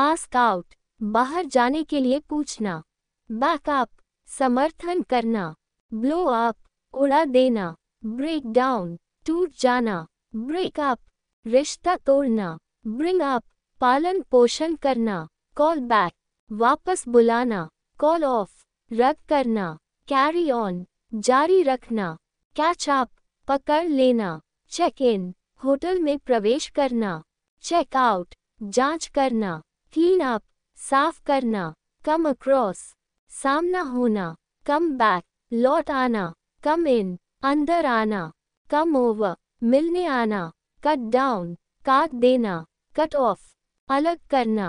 ask out बाहर जाने के लिए पूछना बैकअप समर्थन करना ब्लो अप उड़ा देना ब्रेक डाउन टूट जाना ब्रेकअप रिश्ता तोड़ना ब्रिंग अप पालन पोषण करना कॉल बैक वापस बुलाना कॉल ऑफ रद्द करना कैरी ऑन जारी रखना कैच अप पकड़ लेना चेक इन होटल में प्रवेश करना चेक आउट जांच करना क्लीन अप साफ करना कम अक्रॉस सामना होना कम बैक लौट आना कम इन अंदर आना कम ओवर मिलने आना कट डाउन काट देना कट ऑफ अलग करना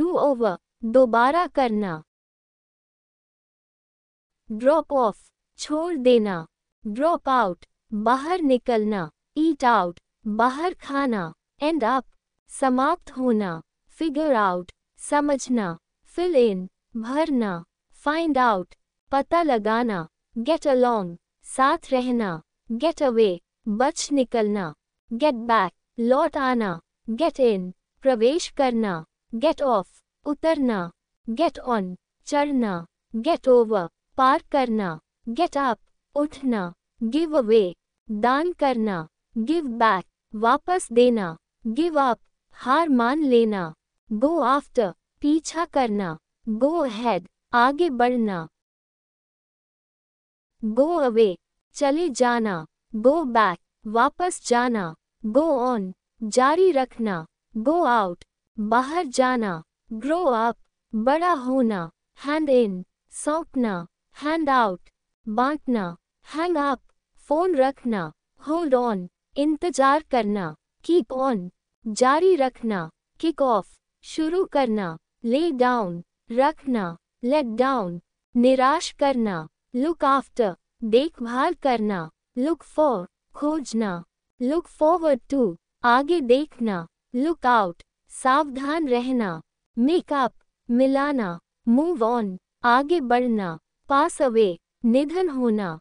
डू ओवर दोबारा करना ड्रॉप ऑफ छोड़ देना ड्रॉप आउट बाहर निकलना ईट आउट बाहर खाना एंड अप समाप्त होना फिगर आउट समझना फिल इन भरना फाइंड आउट पता लगाना गेट अलोंग साथ रहना गेट अवे बच निकलना गेट बैक लौट आना गेट इन प्रवेश करना गेट ऑफ उतरना गेट ऑन चढ़ना गेट ओवर पार करना गेट अप उठना गिव अवे दान करना गिव बैक वापस देना गिव अप हार मान लेना गो आफ्टर पीछा करना गो हैड आगे बढ़ना गो अवे चले जाना गो बैक वापस जाना गो ऑन जारी रखना गो आउट बाहर जाना ग्रो अप बड़ा होना हैंड इन सौंपना हैंड आउट बांटना हैंग अप फोन रखना होल्ड ऑन इंतजार करना कीप ऑन जारी रखना किक ऑफ शुरू करना ले डाउन रखना लेट डाउन निराश करना लुक आफ्टर देखभाल करना लुक फॉर खोजना लुक फॉरवर्ड टू आगे देखना लुक आउट सावधान रहना मेकअप मिलाना मूव ऑन आगे बढ़ना पास अवे निधन होना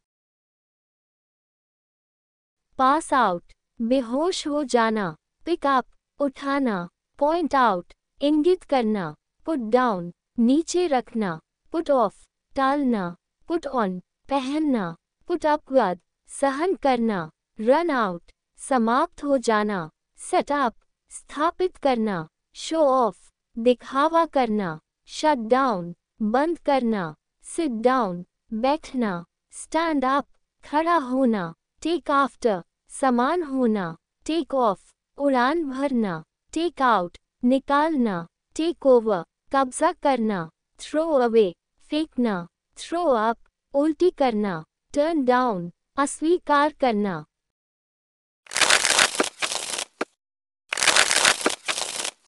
पास आउट बेहोश हो जाना पिकअप उठाना पॉइंट आउट इंगित करना पुट डाउन नीचे रखना पुट ऑफ टालना पुट ऑन पहनना पुट अपवाद सहन करना रन आउट समाप्त हो जाना सेटअप स्थापित करना शो ऑफ दिखावा करना शट डाउन बंद करना सिट डाउन बैठना स्टैंड अप खड़ा होना टेक आफ्टर समान होना टेक ऑफ उड़ान भरना टेक आउट निकालना टेक ओवर कब्जा करना थ्रो अवे फेंकना थ्रो अप उल्टी करना टर्न डाउन अस्वीकार करना